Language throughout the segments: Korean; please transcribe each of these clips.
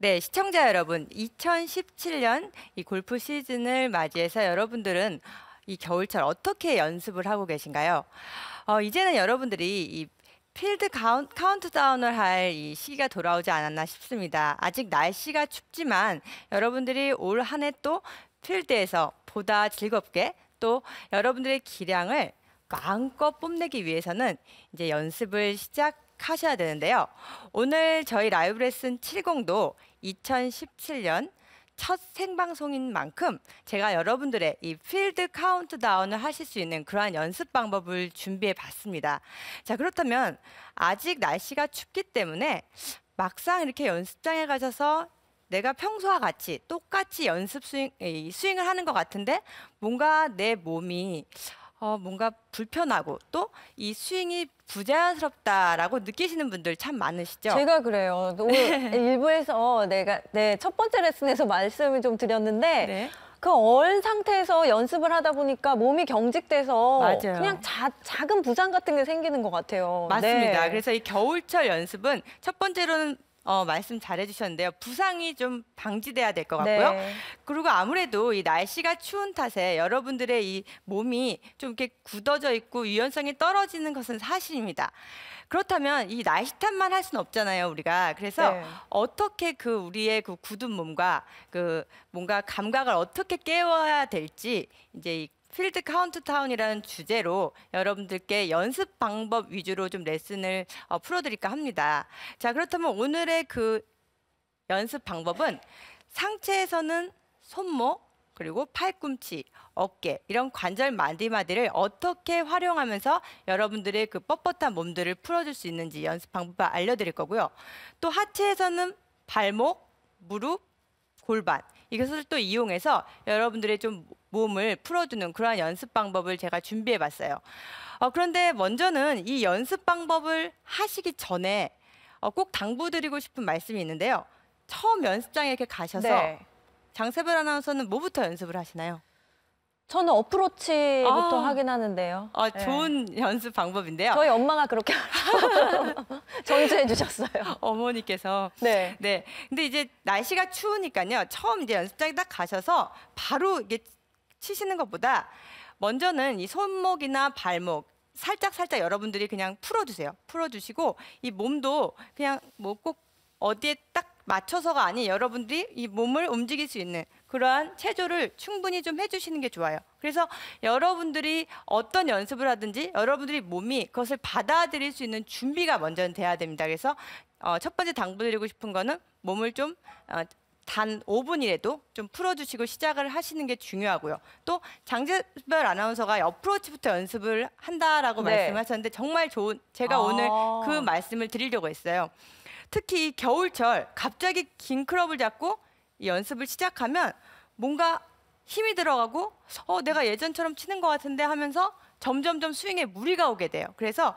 네, 시청자 여러분, 2017년 이 골프 시즌을 맞이해서 여러분들은 이 겨울철 어떻게 연습을 하고 계신가요? 어, 이제는 여러분들이 이 필드 카운, 카운트다운을 할 이 시기가 돌아오지 않았나 싶습니다. 아직 날씨가 춥지만 여러분들이 올 한 해 또 필드에서 보다 즐겁게 또 여러분들의 기량을 마음껏 뽐내기 위해서는 이제 연습을 시작 하셔야 되는데요. 오늘 저희 라이브 레슨 70도 2017년 첫 생방송인 만큼 제가 여러분들의 이 필드 카운트다운을 하실 수 있는 그러한 연습 방법을 준비해 봤습니다. 자, 그렇다면 아직 날씨가 춥기 때문에 막상 이렇게 연습장에 가셔서 내가 평소와 같이 똑같이 연습 스윙, 스윙을 하는 것 같은데 뭔가 내 몸이 어, 뭔가 불편하고 또 이 스윙이 부자연스럽다라고 느끼시는 분들 참 많으시죠? 제가 그래요. 오늘 일부에서 내가 네, 첫 번째 레슨에서 말씀을 좀 드렸는데 네. 그얼 상태에서 연습을 하다 보니까 몸이 경직돼서 맞아요. 그냥 자, 작은 부상 같은 게 생기는 것 같아요. 맞습니다. 네. 그래서 이 겨울철 연습은 첫 번째로는 어, 말씀 잘해주셨는데요. 부상이 좀 방지돼야 될 것 같고요. 네. 그리고 아무래도 이 날씨가 추운 탓에 여러분들의 이 몸이 좀 이렇게 굳어져 있고 유연성이 떨어지는 것은 사실입니다. 그렇다면 이 날씨 탓만 할 수는 없잖아요, 우리가. 그래서 네. 어떻게 그 우리의 그 굳은 몸과 그 뭔가 감각을 어떻게 깨워야 될지 이제 이 필드 카운트타운이라는 주제로 여러분들께 연습 방법 위주로 좀 레슨을 어, 풀어드릴까 합니다. 자 그렇다면 오늘의 그 연습 방법은 상체에서는 손목 그리고 팔꿈치, 어깨 이런 관절 마디마디를 어떻게 활용하면서 여러분들의 그 뻣뻣한 몸들을 풀어줄 수 있는지 연습 방법을 알려드릴 거고요. 또 하체에서는 발목, 무릎, 골반 이것을 또 이용해서 여러분들의 좀 몸을 풀어주는 그러한 연습 방법을 제가 준비해 봤어요. 어, 그런데 먼저는 이 연습 방법을 하시기 전에 어, 꼭 당부드리고 싶은 말씀이 있는데요. 처음 연습장에 이렇게 가셔서 네. 장세별 아나운서는 뭐부터 연습을 하시나요? 저는 어프로치부터 아, 하긴 하는데요. 아, 네. 좋은 연습 방법인데요. 저희 엄마가 그렇게 전수해 주셨어요. 어머니께서. 네. 네. 근데 이제 날씨가 추우니까요. 처음 이제 연습장에 딱 가셔서 바로 이게 치시는 것보다 먼저는 이 손목이나 발목 살짝 살짝 여러분들이 그냥 풀어주세요. 풀어주시고 이 몸도 그냥 뭐 꼭 어디에 딱 맞춰서가 아닌 여러분들이 이 몸을 움직일 수 있는 그러한 체조를 충분히 좀 해주시는 게 좋아요. 그래서 여러분들이 어떤 연습을 하든지 여러분들이 몸이 그것을 받아들일 수 있는 준비가 먼저 돼야 됩니다. 그래서 어, 첫 번째 당부드리고 싶은 거는 몸을 좀 어, 단 5분이라도 좀 풀어주시고 시작을 하시는 게 중요하고요. 또 장재별 아나운서가 어프로치부터 연습을 한다라고 네. 말씀하셨는데 정말 좋은 제가 아 오늘 그 말씀을 드리려고 했어요. 특히 겨울철 갑자기 긴 클럽을 잡고 연습을 시작하면 뭔가 힘이 들어가고 어 내가 예전처럼 치는 것 같은데 하면서 점점점 스윙에 무리가 오게 돼요. 그래서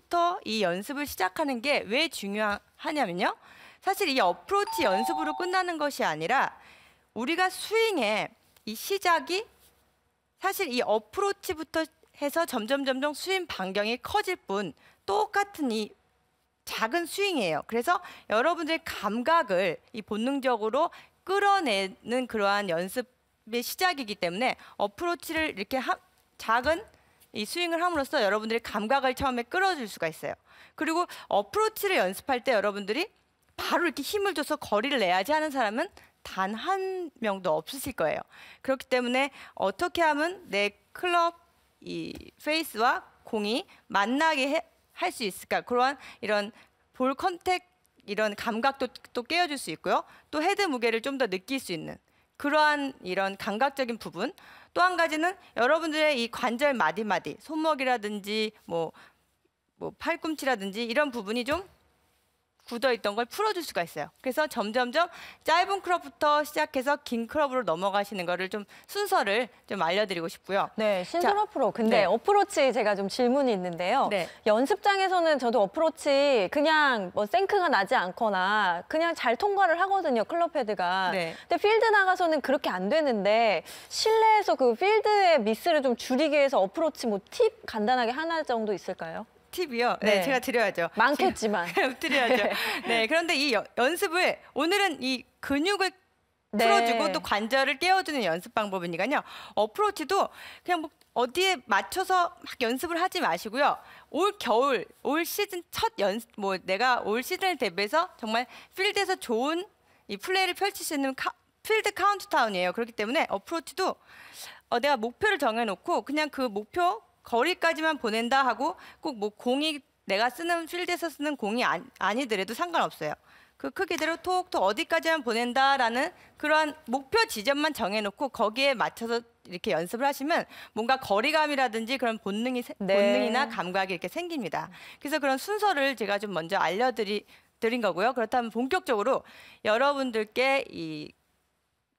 어프로치부터 이 연습을 시작하는 게 왜 중요하냐면요. 사실 이 어프로치 연습으로 끝나는 것이 아니라 우리가 스윙의 이 시작이 사실 이 어프로치부터 해서 점점 점점 스윙 반경이 커질 뿐 똑같은 이 작은 스윙이에요. 그래서 여러분들의 감각을 이 본능적으로 끌어내는 그러한 연습의 시작이기 때문에 어프로치를 이렇게 하, 작은 이 스윙을 함으로써 여러분들의 감각을 처음에 끌어줄 수가 있어요. 그리고 어프로치를 연습할 때 여러분들이 바로 이렇게 힘을 줘서 거리를 내야지 하는 사람은 단 한 명도 없으실 거예요. 그렇기 때문에 어떻게 하면 내 클럽 이 페이스와 공이 만나게 할 수 있을까? 그러한 이런 볼 컨택 이런 감각도 또 깨워줄 수 있고요. 또 헤드 무게를 좀 더 느낄 수 있는 그러한 이런 감각적인 부분 또 한 가지는 여러분들의 이 관절 마디마디 손목이라든지 뭐, 뭐 팔꿈치라든지 이런 부분이 좀 굳어있던 걸 풀어줄 수가 있어요. 그래서 점점점 짧은 크롭부터 시작해서 긴 크롭으로 넘어가시는 거를 좀 순서를 좀 알려드리고 싶고요. 네, 신선 어프로. 근데 네. 어프로치 제가 좀 질문이 있는데요. 네. 연습장에서는 저도 어프로치 그냥 뭐 생크가 나지 않거나 그냥 잘 통과를 하거든요, 클럽 헤드가. 네. 근데 필드 나가서는 그렇게 안 되는데 실내에서 그 필드의 미스를 좀 줄이기 위해서 어프로치 뭐 팁 간단하게 하나 정도 있을까요? 팁이요. 네, 네. 제가 드려야죠. 많겠지만 드려야죠. 네. 네, 그런데 이 여, 연습을 오늘은 이 근육을 네. 풀어주고 또 관절을 깨워주는 연습 방법이니까요. 어프로치도 그냥 뭐 어디에 맞춰서 막 연습을 하지 마시고요. 올 겨울, 올 시즌 첫 연, 습뭐 내가 올 시즌을 대비해서 정말 필드에서 좋은 이 플레이를 펼칠 수 있는 카, 필드 카운트타운이에요. 그렇기 때문에 어프로치도 어, 내가 목표를 정해놓고 그냥 그 목표 거리까지만 보낸다 하고 꼭 뭐 공이 내가 쓰는 필드에서 쓰는 공이 아니, 더라도 상관없어요. 그 크기대로 톡톡 어디까지만 보낸다라는 그러한 목표 지점만 정해놓고 거기에 맞춰서 이렇게 연습을 하시면 뭔가 거리감이라든지 그런 본능이 네. 본능이나 감각이 이렇게 생깁니다. 그래서 그런 순서를 제가 좀 먼저 알려드리 드린 거고요. 그렇다면 본격적으로 여러분들께 이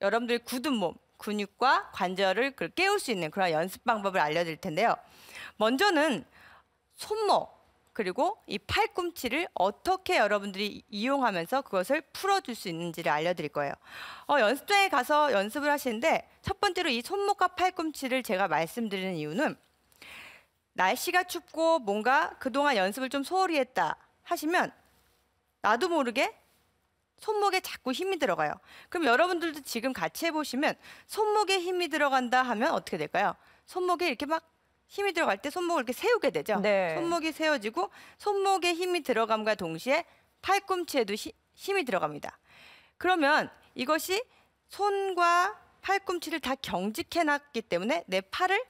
여러분들이 굳은 몸 근육과 관절을 깨울 수 있는 그런 연습 방법을 알려드릴 텐데요. 먼저는 손목 그리고 이 팔꿈치를 어떻게 여러분들이 이용하면서 그것을 풀어줄 수 있는지를 알려드릴 거예요. 어, 연습장에 가서 연습을 하시는데 첫 번째로 이 손목과 팔꿈치를 제가 말씀드리는 이유는 날씨가 춥고 뭔가 그동안 연습을 좀 소홀히 했다 하시면 나도 모르게 손목에 자꾸 힘이 들어가요. 그럼 여러분들도 지금 같이 해보시면 손목에 힘이 들어간다 하면 어떻게 될까요? 손목에 이렇게 막 힘이 들어갈 때 손목을 이렇게 세우게 되죠. 네. 손목이 세워지고 손목에 힘이 들어감과 동시에 팔꿈치에도 시, 힘이 들어갑니다. 그러면 이것이 손과 팔꿈치를 다 경직해 놨기 때문에 내 팔을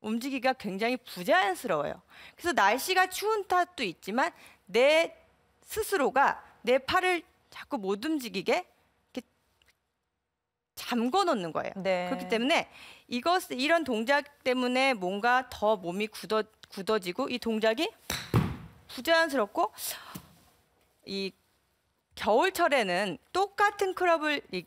움직이기가 굉장히 부자연스러워요. 그래서 날씨가 추운 탓도 있지만 내 스스로가 내 팔을 자꾸 못 움직이게 잠궈 놓는 거예요. 네. 그렇기 때문에 이것 이런 동작 때문에 뭔가 더 몸이 굳어 굳어지고 이 동작이 부자연스럽고 이 겨울철에는 똑같은 클럽을 이,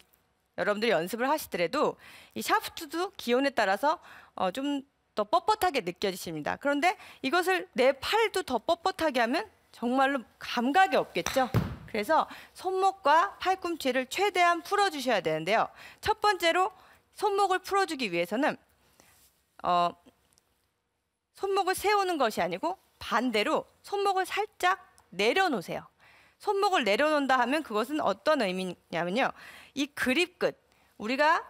여러분들이 연습을 하시더라도 이 샤프트도 기온에 따라서 어, 좀더 뻣뻣하게 느껴지십니다. 그런데 이것을 내 팔도 더 뻣뻣하게 하면 정말로 감각이 없겠죠. 그래서 손목과 팔꿈치를 최대한 풀어주셔야 되는데요. 첫 번째로 손목을 풀어주기 위해서는 어, 손목을 세우는 것이 아니고 반대로 손목을 살짝 내려놓으세요. 손목을 내려놓는다 하면 그것은 어떤 의미냐면요. 이 그립 끝, 우리가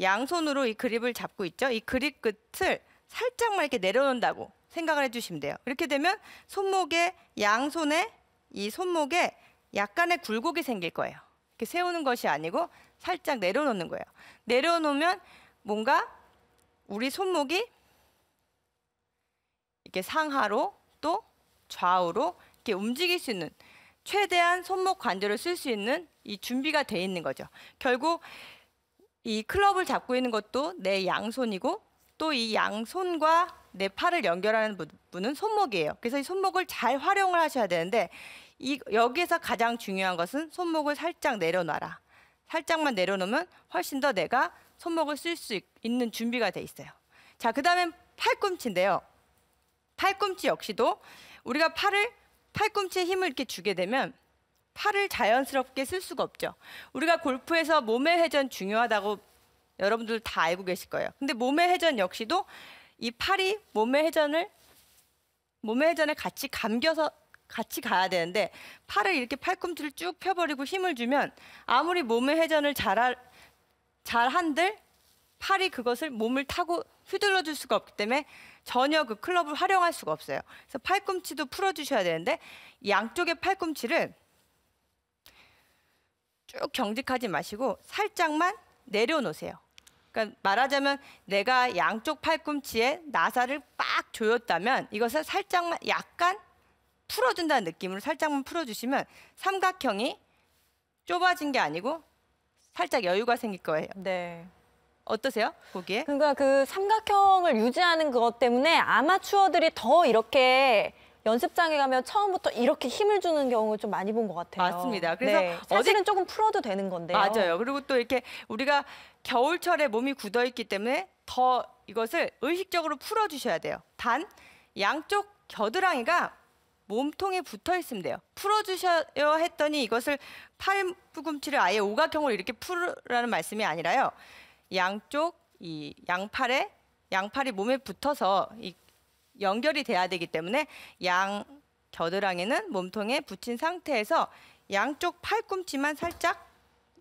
양손으로 이 그립을 잡고 있죠. 이 그립 끝을 살짝만 이렇게 내려놓는다고 생각을 해주시면 돼요. 이렇게 되면 손목에 양손에 이 손목에 약간의 굴곡이 생길 거예요. 이렇게 세우는 것이 아니고 살짝 내려놓는 거예요. 내려놓으면 뭔가 우리 손목이 이렇게 상하로 또 좌우로 이렇게 움직일 수 있는 최대한 손목 관절을 쓸 수 있는 이 준비가 돼 있는 거죠. 결국 이 클럽을 잡고 있는 것도 내 양손이고 또 이 양손과 내 팔을 연결하는 부분은 손목이에요. 그래서 이 손목을 잘 활용을 하셔야 되는데 이 여기에서 가장 중요한 것은 손목을 살짝 내려놔라. 살짝만 내려놓으면 훨씬 더 내가 손목을 쓸 수 있는 준비가 돼 있어요. 자, 그다음에 팔꿈치인데요. 팔꿈치 역시도 우리가 팔을 팔꿈치에 힘을 이렇게 주게 되면 팔을 자연스럽게 쓸 수가 없죠. 우리가 골프에서 몸의 회전 중요하다고 여러분들 다 알고 계실 거예요. 근데 몸의 회전 역시도 이 팔이 몸의 회전을 몸의 회전에 같이 감겨서 같이 가야 되는데 팔을 이렇게 팔꿈치를 쭉 펴버리고 힘을 주면 아무리 몸의 회전을 잘할, 잘한들 팔이 그것을 몸을 타고 휘둘러 줄 수가 없기 때문에 전혀 그 클럽을 활용할 수가 없어요. 그래서 팔꿈치도 풀어 주셔야 되는데 양쪽의 팔꿈치를 쭉 경직하지 마시고 살짝만 내려놓으세요. 그러니까 말하자면 내가 양쪽 팔꿈치에 나사를 빡 조였다면 이것을 살짝만 약간 풀어준다는 느낌으로 살짝만 풀어주시면 삼각형이 좁아진 게 아니고 살짝 여유가 생길 거예요. 네. 어떠세요? 보기에? 그러니까 그 삼각형을 유지하는 것 때문에 아마추어들이 더 이렇게 연습장에 가면 처음부터 이렇게 힘을 주는 경우 를좀 많이 본 것 같아요. 맞습니다. 그래서 네. 사실은 어제... 조금 풀어도 되는 건데요. 맞아요. 그리고 또 이렇게 우리가 겨울철에 몸이 굳어 있기 때문에 더 이것을 의식적으로 풀어 주셔야 돼요. 단 양쪽 겨드랑이가 몸통에 붙어 있으면 돼요. 풀어주셔야 했더니 이것을 팔꿈치를 아예 오각형으로 이렇게 풀라는 말씀이 아니라요. 양쪽 이 양팔에 양팔이 몸에 붙어서 이 연결이 돼야 되기 때문에 양 겨드랑이는 몸통에 붙인 상태에서 양쪽 팔꿈치만 살짝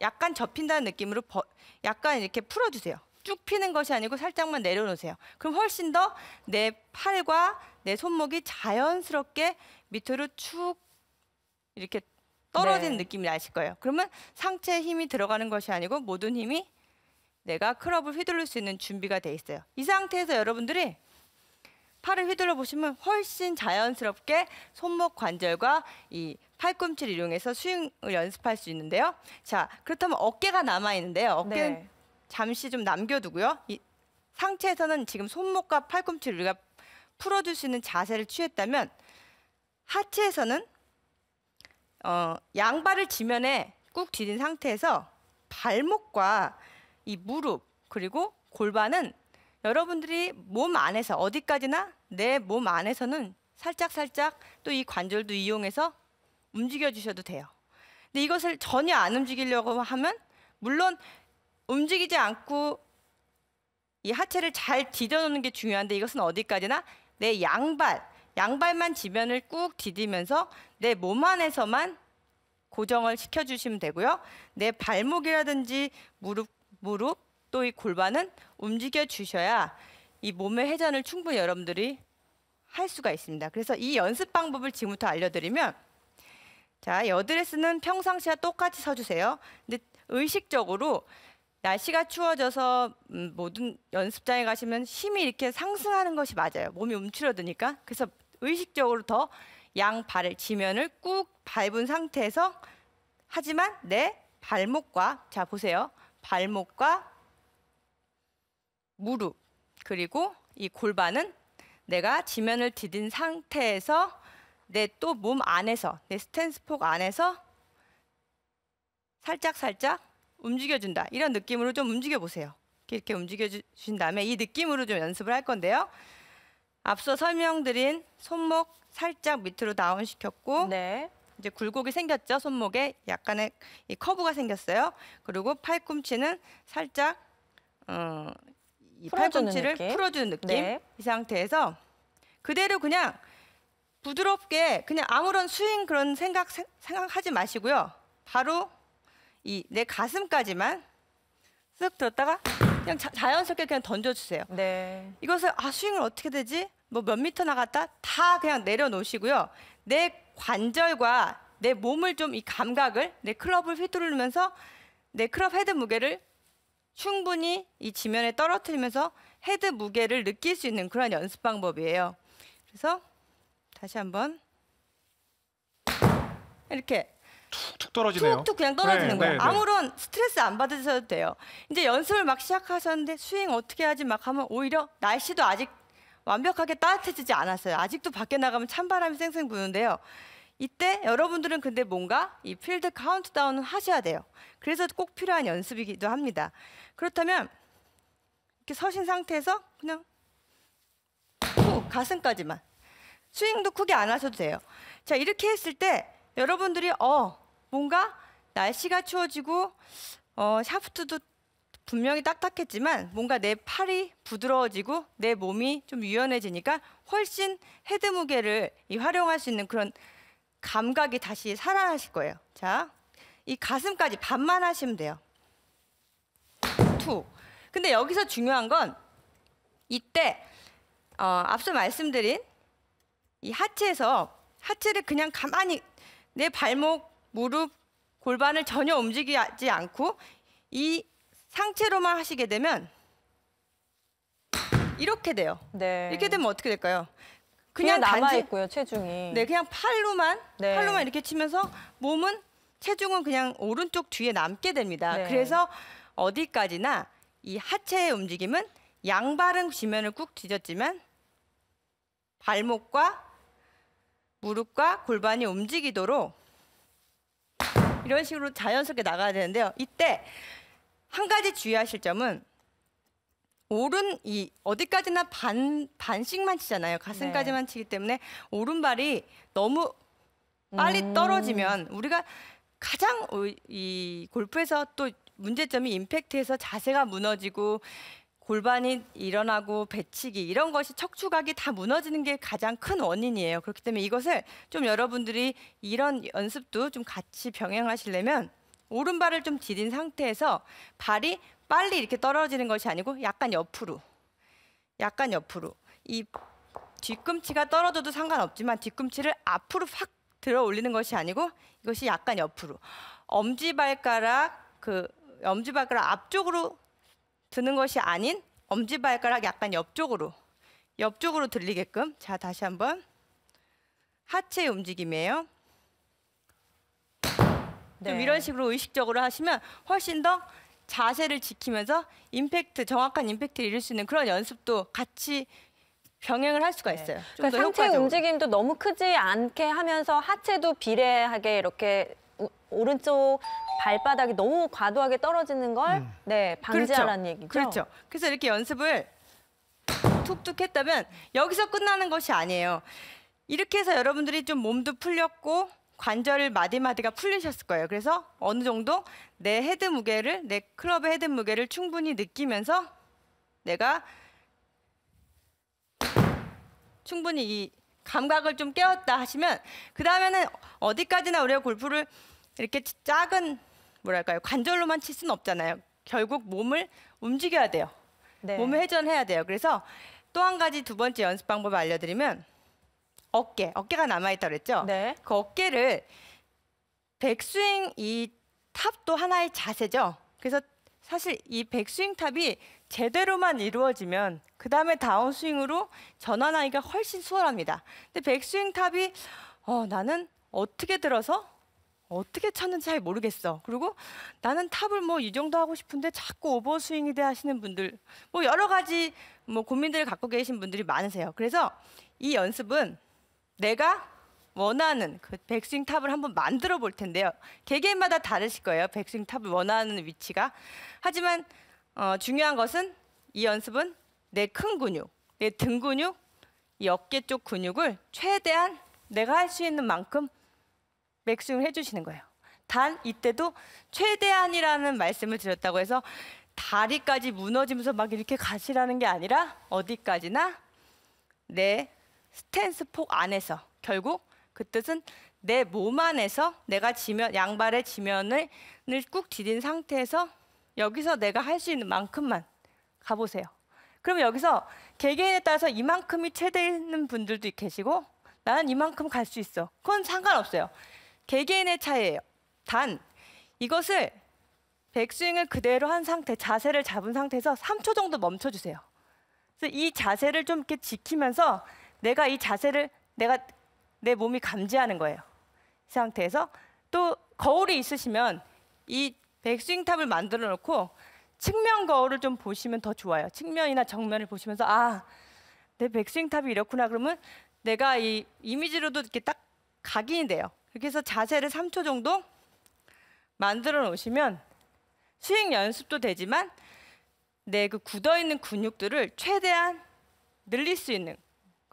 약간 접힌다는 느낌으로 버, 약간 이렇게 풀어주세요. 쭉 피는 것이 아니고 살짝만 내려놓으세요. 그럼 훨씬 더 내 팔과 내 손목이 자연스럽게 밑으로 쭉 이렇게 떨어진 네. 느낌이 나실 거예요. 그러면 상체에 힘이 들어가는 것이 아니고 모든 힘이 내가 클럽을 휘둘릴 수 있는 준비가 돼 있어요. 이 상태에서 여러분들이 팔을 휘둘러 보시면 훨씬 자연스럽게 손목 관절과 이 팔꿈치를 이용해서 스윙을 연습할 수 있는데요. 자, 그렇다면 어깨가 남아 있는데요. 어깨는 네. 잠시 좀 남겨두고요. 이 상체에서는 지금 손목과 팔꿈치를 우리가 풀어줄 수 있는 자세를 취했다면 하체에서는 어, 양발을 지면에 꾹 디딘 상태에서 발목과 이 무릎 그리고 골반은 여러분들이 몸 안에서 어디까지나 내 몸 안에서는 살짝살짝 또 이 관절도 이용해서 움직여 주셔도 돼요. 근데 이것을 전혀 안 움직이려고 하면 물론 움직이지 않고 이 하체를 잘 디뎌놓는 게 중요한데 이것은 어디까지나 내 양발, 양발만 지면을 꾹 디디면서 내 몸 안에서만 고정을 시켜주시면 되고요. 내 발목이라든지 무릎, 무릎, 또이 골반은 움직여 주셔야 이 몸의 회전을 충분히 여러분들이 할 수가 있습니다. 그래서 이 연습 방법을 지금부터 알려드리면 자 여드레스는 평상시와 똑같이 서주세요. 근데 의식적으로 날씨가 추워져서 음, 모든 연습장에 가시면 힘이 이렇게 상승하는 것이 맞아요. 몸이 움츠러드니까. 그래서 의식적으로 더 양 발을 지면을 꾹 밟은 상태에서 하지만 내 발목과 자 보세요. 발목과 무릎 그리고 이 골반은 내가 지면을 디딘 상태에서 내 또 몸 안에서 내 스탠스 폭 안에서 살짝 살짝 움직여준다 이런 느낌으로 좀 움직여보세요. 이렇게 움직여주신 다음에 이 느낌으로 좀 연습을 할 건데요. 앞서 설명드린 손목 살짝 밑으로 다운시켰고 네. 이제 굴곡이 생겼죠. 손목에 약간의 이 커브가 생겼어요. 그리고 팔꿈치는 살짝 어, 이 팔꿈치를 느낌. 풀어주는 느낌. 네. 이 상태에서 그대로 그냥 부드럽게 그냥 아무런 스윙 그런 생각 생각하지 마시고요. 바로 이 내 가슴까지만 쓱 들었다가 그냥 자, 연스럽게 그냥 던져주세요. 네. 이것을 아 스윙을 어떻게 되지? 뭐 몇 미터 나갔다 다 그냥 내려놓으시고요. 내 관절과 내 몸을 좀 이 감각을 내 클럽을 휘두르면서 내 클럽 헤드 무게를 충분히 이 지면에 떨어뜨리면서 헤드 무게를 느낄 수 있는 그런 연습 방법이에요. 그래서 다시 한번 이렇게 툭툭 떨어지네요. 툭툭 그냥 떨어지는 네, 거예요. 네, 네. 아무런 스트레스 안 받으셔도 돼요. 이제 연습을 막 시작하셨는데 스윙 어떻게 하지 막 하면 오히려 날씨도 아직 완벽하게 따뜻해지지 않았어요. 아직도 밖에 나가면 찬바람이 쌩쌩 부는데요. 이때 여러분들은 근데 뭔가 이 필드 카운트다운을 하셔야 돼요. 그래서 꼭 필요한 연습이기도 합니다. 그렇다면 이렇게 서신 상태에서 그냥 후 가슴까지만 스윙도 크게 안 하셔도 돼요. 자 이렇게 했을 때 여러분들이 어 뭔가 날씨가 추워지고 어 샤프트도 분명히 딱딱했지만 뭔가 내 팔이 부드러워지고 내 몸이 좀 유연해지니까 훨씬 헤드 무게를 이 활용할 수 있는 그런 감각이 다시 살아나실 거예요. 자, 이 가슴까지 반만 하시면 돼요. 투. 근데 여기서 중요한 건 이때 어, 앞서 말씀드린 이 하체에서 하체를 그냥 가만히 내 발목, 무릎, 골반을 전혀 움직이지 않고 이 상체로만 하시게 되면 이렇게 돼요. 네. 이렇게 되면 어떻게 될까요? 그냥 남아 있고요 체중이. 네, 그냥 팔로만 네. 팔로만 이렇게 치면서 몸은 체중은 그냥 오른쪽 뒤에 남게 됩니다. 네. 그래서 어디까지나 이 하체의 움직임은 양발은 지면을 꾹 뒤졌지만 발목과 무릎과 골반이 움직이도록 이런 식으로 자연스럽게 나가야 되는데요. 이때 한 가지 주의하실 점은 오른 이 어디까지나 반 반씩만 치잖아요. 가슴까지만 네. 치기 때문에 오른발이 너무 빨리 음. 떨어지면 우리가 가장 어, 이 골프에서 또 문제점이 임팩트에서 자세가 무너지고 골반이 일어나고 배치기 이런 것이 척추각이 다 무너지는 게 가장 큰 원인이에요. 그렇기 때문에 이것을 좀 여러분들이 이런 연습도 좀 같이 병행하시려면 오른발을 좀 디딘 상태에서 발이 빨리 이렇게 떨어지는 것이 아니고 약간 옆으로 약간 옆으로 이 뒤꿈치가 떨어져도 상관없지만 뒤꿈치를 앞으로 확 들어 올리는 것이 아니고 이것이 약간 옆으로 엄지발가락 그 엄지발가락 앞쪽으로 드는 것이 아닌 엄지발가락 약간 옆쪽으로 옆쪽으로 들리게끔 자 다시 한번 하체 움직임이에요 네. 좀 이런 식으로 의식적으로 하시면 훨씬 더 자세를 지키면서 임팩트 정확한 임팩트를 이룰 수 있는 그런 연습도 같이 병행을 할 수가 네. 있어요. 네. 그러니까 상체 효과적으로. 움직임도 너무 크지 않게 하면서 하체도 비례하게 이렇게 오른쪽 발바닥이 너무 과도하게 떨어지는 걸 음. 네, 방지하라는 그렇죠. 얘기죠. 그렇죠. 그래서 이렇게 연습을 툭툭 했다면 여기서 끝나는 것이 아니에요. 이렇게 해서 여러분들이 좀 몸도 풀렸고 관절 을 마디마디가 풀리셨을 거예요. 그래서 어느 정도 내 헤드 무게를 내 클럽의 헤드 무게를 충분히 느끼면서 내가 충분히 이 감각을 좀 깨웠다 하시면 그 다음에는 어디까지나 우리가 골프를 이렇게 작은 뭐랄까요 관절로만 칠 수는 없잖아요. 결국 몸을 움직여야 돼요. 네. 몸을 회전해야 돼요. 그래서 또 한 가지 두 번째 연습 방법 을 알려드리면 어깨, 어깨가 남아있다 그랬죠? 네. 그 어깨를 백스윙 이 탑도 하나의 자세죠. 그래서 사실 이 백스윙 탑이 제대로만 이루어지면 그 다음에 다운스윙으로 전환하기가 훨씬 수월합니다. 근데 백스윙 탑이 어, 나는 어떻게 들어서 어떻게 쳤는지 잘 모르겠어. 그리고 나는 탑을 뭐 이 정도 하고 싶은데 자꾸 오버스윙이 돼 하시는 분들 뭐 여러 가지 뭐 고민들을 갖고 계신 분들이 많으세요. 그래서 이 연습은 내가 원하는 그 백스윙 탑을 한번 만들어 볼 텐데요. 개개인마다 다르실 거예요. 백스윙 탑을 원하는 위치가. 하지만 어, 중요한 것은 이 연습은 내 큰 근육, 내 등 근육, 이 어깨 쪽 근육을 최대한 내가 할 수 있는 만큼 백스윙을 해주시는 거예요. 단 이때도 최대한이라는 말씀을 드렸다고 해서 다리까지 무너지면서 막 이렇게 가시라는 게 아니라 어디까지나 내 스탠스 폭 안에서 결국 그 뜻은 내 몸 안에서 내가 지면 양발의 지면을 꾹 디딘 상태에서 여기서 내가 할 수 있는 만큼만 가보세요. 그러면 여기서 개개인에 따라서 이만큼이 최대인 분들도 계시고 나는 이만큼 갈 수 있어. 그건 상관없어요. 개개인의 차이예요. 단 이것을 백스윙을 그대로 한 상태, 자세를 잡은 상태에서 3초 정도 멈춰주세요. 그래서 이 자세를 좀 이렇게 지키면서 내가 이 자세를 내가 내 몸이 감지하는 거예요. 이 상태에서 또 거울이 있으시면 이 백스윙탑을 만들어 놓고 측면 거울을 좀 보시면 더 좋아요. 측면이나 정면을 보시면서 아, 내 백스윙탑이 이렇구나 그러면 내가 이 이미지로도 이렇게 딱 각인이 돼요. 이렇게 해서 자세를 3초 정도 만들어 놓으시면 스윙 연습도 되지만 내 그 굳어있는 근육들을 최대한 늘릴 수 있는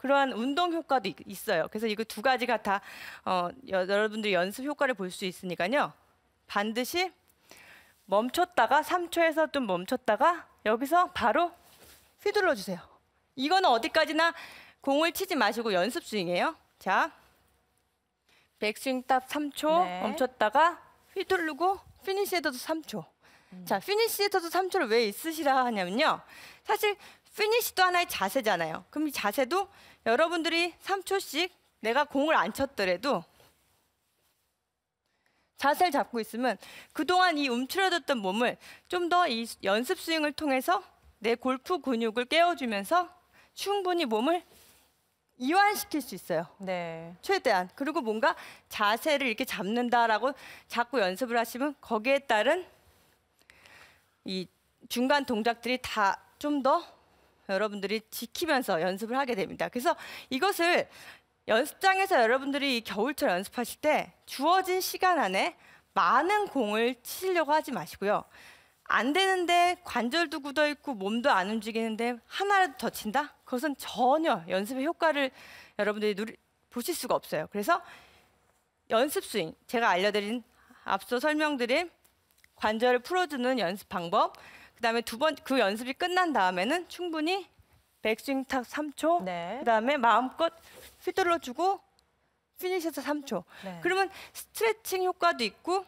그러한 운동 효과도 있어요. 그래서 이거 두 가지가 다 어, 여러분들이 연습 효과를 볼 수 있으니까요. 반드시 멈췄다가 3초에서 좀 멈췄다가 여기서 바로 휘둘러 주세요. 이거는 어디까지나 공을 치지 마시고 연습 중이에요 자, 백스윙 딱 3초 네. 멈췄다가 휘두르고 피니시에서도 3초. 음. 자, 피니시에서도 3초를 왜 있으시라 하냐면요. 사실 피니시도 하나의 자세잖아요. 그럼 이 자세도 여러분들이 3초씩 내가 공을 안 쳤더라도 자세를 잡고 있으면 그동안 이움츠러졌던 몸을 좀 더 이 연습 스윙을 통해서 내 골프 근육을 깨워주면서 충분히 몸을 이완시킬 수 있어요. 네. 최대한. 그리고 뭔가 자세를 이렇게 잡는다라고 자꾸 연습을 하시면 거기에 따른 이 중간 동작들이 다좀더 여러분들이 지키면서 연습을 하게 됩니다. 그래서 이것을 연습장에서 여러분들이 겨울철 연습하실 때 주어진 시간 안에 많은 공을 치려고 하지 마시고요. 안 되는데 관절도 굳어 있고 몸도 안 움직이는데 하나라도 더 친다? 그것은 전혀 연습의 효과를 여러분들이 누리, 보실 수가 없어요. 그래서 연습 스윙, 제가 알려드린 앞서 설명드린 관절을 풀어주는 연습 방법, 그다음에 두 번 그 연습이 끝난 다음에는 충분히 백스윙 탁 3초. 네. 그다음에 마음껏 휘둘러 주고 피니셔서 3초. 네. 그러면 스트레칭 효과도 있고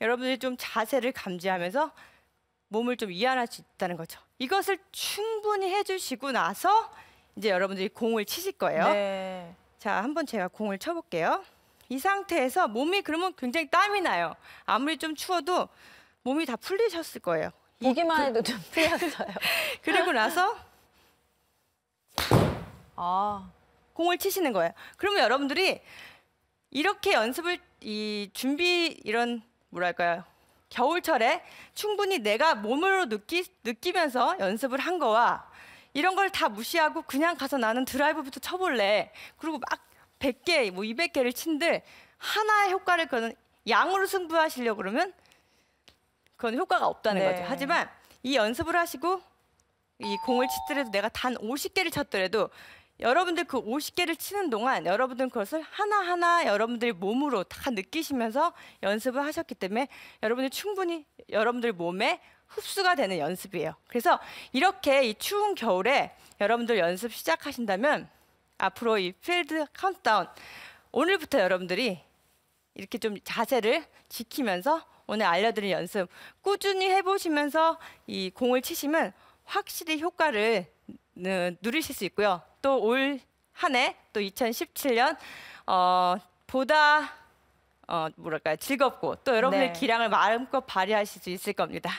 여러분들이 좀 자세를 감지하면서 몸을 좀 이완할 수 있다는 거죠. 이것을 충분히 해주시고 나서 이제 여러분들이 공을 치실 거예요. 네. 자, 한번 제가 공을 쳐볼게요. 이 상태에서 몸이 그러면 굉장히 땀이 나요. 아무리 좀 추워도 몸이 다 풀리셨을 거예요. 보기만 그 해도 좀틀렸어요 그리고 나서 아 공을 치시는 거예요. 그러면 여러분들이 이렇게 연습을 이 준비 이런 뭐랄까요 겨울철에 충분히 내가 몸으로 느끼, 느끼면서 연습을 한 거와 이런 걸 다 무시하고 그냥 가서 나는 드라이브부터 쳐볼래. 그리고 막 100개, 뭐 200개를 친들 하나의 효과를 거는 양으로 승부하시려고 그러면 그건 효과가 없다는 네. 거죠. 하지만 이 연습을 하시고 이 공을 치더라도 내가 단 50개를 쳤더라도 여러분들 그 50개를 치는 동안 여러분들은 그것을 하나하나 여러분들 몸으로 다 느끼시면서 연습을 하셨기 때문에 여러분들 충분히 여러분들 몸에 흡수가 되는 연습이에요. 그래서 이렇게 이 추운 겨울에 여러분들 연습 시작하신다면 앞으로 이 필드 카운트다운 오늘부터 여러분들이 이렇게 좀 자세를 지키면서 오늘 알려드릴 연습 꾸준히 해보시면서 이 공을 치시면 확실히 효과를 누리실 수 있고요. 또 올 한해또 2017년 어, 보다 어, 뭐랄까요 즐겁고 또 여러분의 네. 기량을 마음껏 발휘하실 수 있을 겁니다.